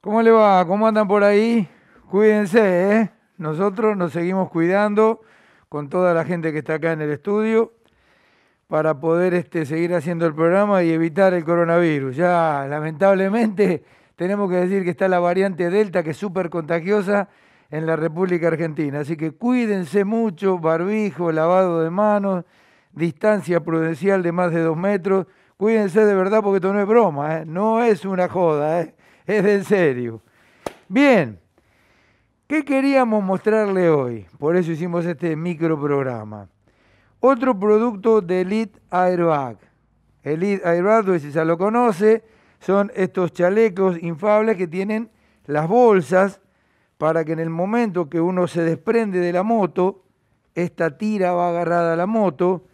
¿Cómo le va? ¿Cómo andan por ahí? Cuídense, ¿eh? Nosotros nos seguimos cuidando con toda la gente que está acá en el estudio para poder este, seguir haciendo el programa y evitar el coronavirus. Ya, lamentablemente, tenemos que decir que está la variante Delta, que es súper contagiosa en la República Argentina. Así que cuídense mucho, barbijo, lavado de manos, distancia prudencial de más de dos metros. Cuídense de verdad porque esto no es broma, ¿eh? no es una joda, ¿eh? es en serio. Bien, ¿qué queríamos mostrarle hoy? Por eso hicimos este microprograma. Otro producto de Elite Airbag. Elite Airbag, si se lo conoce, son estos chalecos infables que tienen las bolsas para que en el momento que uno se desprende de la moto, esta tira va agarrada a la moto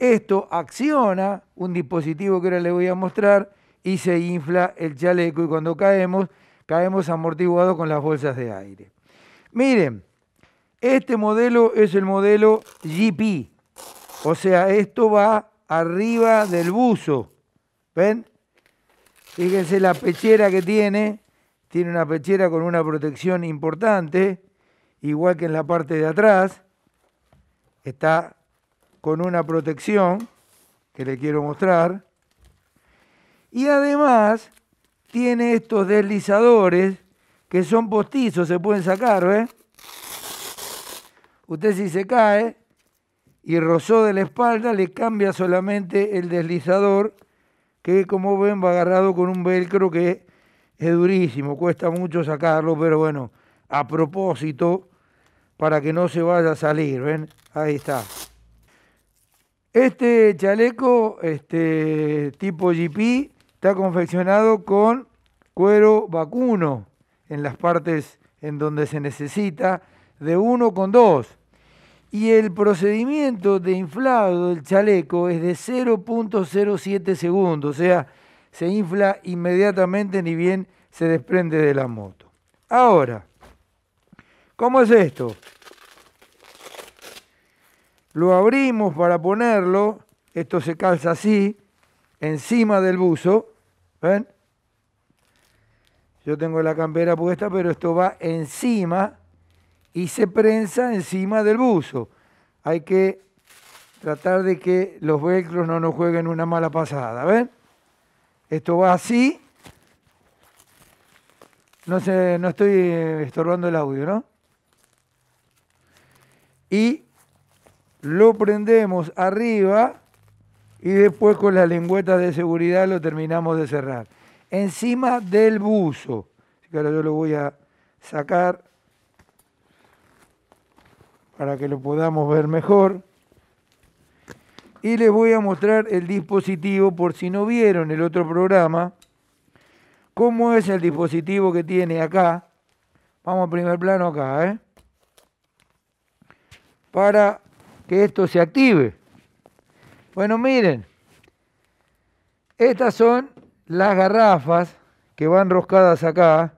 esto acciona un dispositivo que ahora les voy a mostrar y se infla el chaleco y cuando caemos, caemos amortiguados con las bolsas de aire. Miren, este modelo es el modelo GP, o sea, esto va arriba del buzo, ¿ven? Fíjense la pechera que tiene, tiene una pechera con una protección importante, igual que en la parte de atrás, está con una protección que le quiero mostrar. Y además tiene estos deslizadores que son postizos, se pueden sacar, ¿Ven? Usted si se cae y rozó de la espalda, le cambia solamente el deslizador, que como ven va agarrado con un velcro que es durísimo, cuesta mucho sacarlo, pero bueno, a propósito, para que no se vaya a salir, ¿ven? Ahí está. Este chaleco, este tipo GP, está confeccionado con cuero vacuno en las partes en donde se necesita, de uno con dos. Y el procedimiento de inflado del chaleco es de 0.07 segundos, o sea, se infla inmediatamente ni bien se desprende de la moto. Ahora, ¿cómo es esto? lo abrimos para ponerlo, esto se calza así, encima del buzo, ¿ven? Yo tengo la campera puesta, pero esto va encima y se prensa encima del buzo. Hay que tratar de que los velcros no nos jueguen una mala pasada, ¿ven? Esto va así. No, sé, no estoy estorbando el audio, ¿no? Y lo prendemos arriba y después con la lengüeta de seguridad lo terminamos de cerrar. Encima del buzo. Así ahora yo lo voy a sacar para que lo podamos ver mejor. Y les voy a mostrar el dispositivo por si no vieron el otro programa. ¿Cómo es el dispositivo que tiene acá? Vamos a primer plano acá, ¿eh? Para que esto se active. Bueno, miren, estas son las garrafas que van roscadas acá,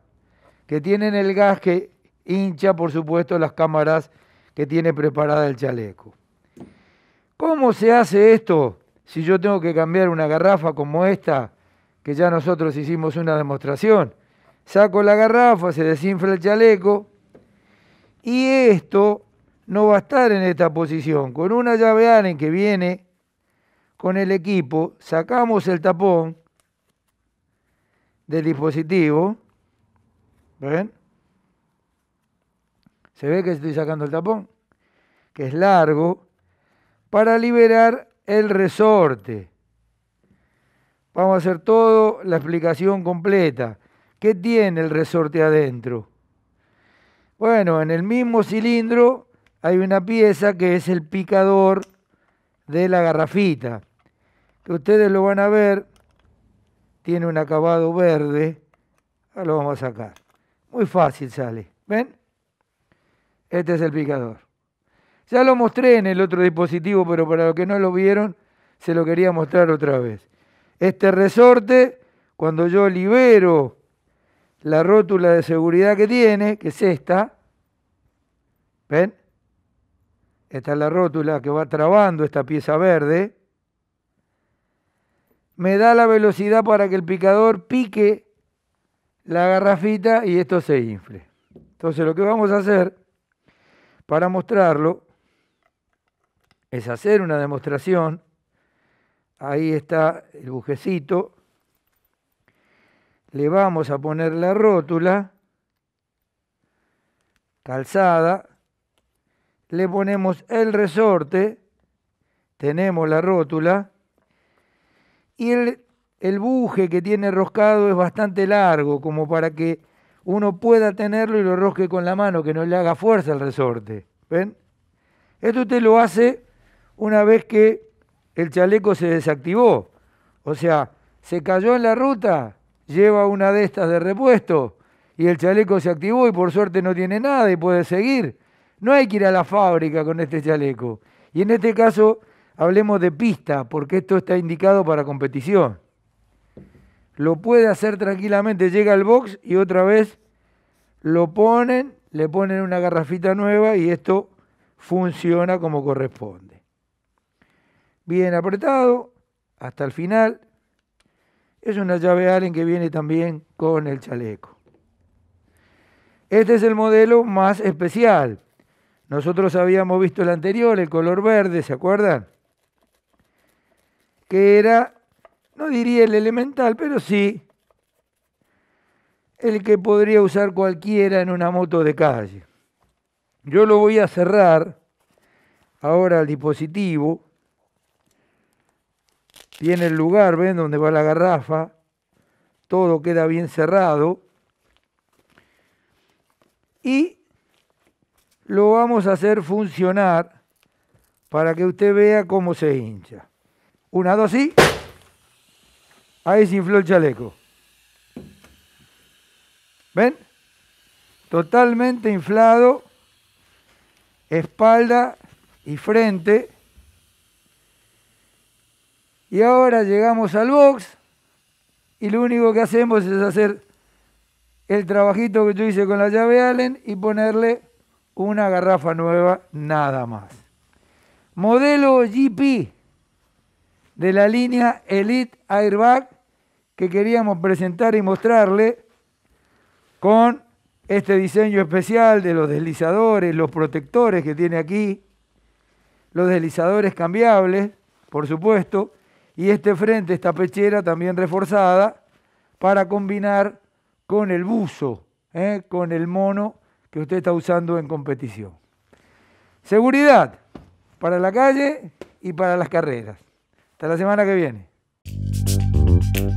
que tienen el gas que hincha, por supuesto, las cámaras que tiene preparada el chaleco. ¿Cómo se hace esto si yo tengo que cambiar una garrafa como esta, que ya nosotros hicimos una demostración? Saco la garrafa, se desinfla el chaleco y esto no va a estar en esta posición. Con una llave Allen que viene con el equipo, sacamos el tapón del dispositivo. ¿Ven? Se ve que estoy sacando el tapón, que es largo, para liberar el resorte. Vamos a hacer toda la explicación completa. ¿Qué tiene el resorte adentro? Bueno, en el mismo cilindro hay una pieza que es el picador de la garrafita, que ustedes lo van a ver, tiene un acabado verde, ahora lo vamos a sacar. Muy fácil sale, ¿ven? Este es el picador. Ya lo mostré en el otro dispositivo, pero para los que no lo vieron, se lo quería mostrar otra vez. Este resorte, cuando yo libero la rótula de seguridad que tiene, que es esta, ¿ven? es la rótula que va trabando esta pieza verde, me da la velocidad para que el picador pique la garrafita y esto se infle. Entonces lo que vamos a hacer para mostrarlo es hacer una demostración. Ahí está el bujecito. Le vamos a poner la rótula calzada le ponemos el resorte, tenemos la rótula, y el, buje que tiene roscado es bastante largo, como para que uno pueda tenerlo y lo rosque con la mano, que no le haga fuerza al resorte. ¿Ven? Esto usted lo hace una vez que el chaleco se desactivó. O sea, se cayó en la ruta, lleva una de estas de repuesto y el chaleco se activó y por suerte no tiene nada y puede seguir. No hay que ir a la fábrica con este chaleco. Y en este caso, hablemos de pista, porque esto está indicado para competición. Lo puede hacer tranquilamente, llega al box y otra vez lo ponen, le ponen una garrafita nueva y esto funciona como corresponde. Bien apretado hasta el final. Es una llave Allen que viene también con el chaleco. Este es el modelo más especial. Nosotros habíamos visto el anterior, el color verde, ¿se acuerdan? Que era, no diría el elemental, pero sí el que podría usar cualquiera en una moto de calle. Yo lo voy a cerrar ahora al dispositivo. Tiene el lugar, ven, donde va la garrafa. Todo queda bien cerrado. Y lo vamos a hacer funcionar para que usted vea cómo se hincha. Una, dos y... Ahí se infló el chaleco. ¿Ven? Totalmente inflado, espalda y frente. Y ahora llegamos al box y lo único que hacemos es hacer el trabajito que yo hice con la llave Allen y ponerle una garrafa nueva nada más. Modelo GP de la línea Elite Airbag que queríamos presentar y mostrarle con este diseño especial de los deslizadores, los protectores que tiene aquí, los deslizadores cambiables, por supuesto, y este frente, esta pechera también reforzada para combinar con el buzo, ¿eh? con el mono que usted está usando en competición. Seguridad para la calle y para las carreras. Hasta la semana que viene.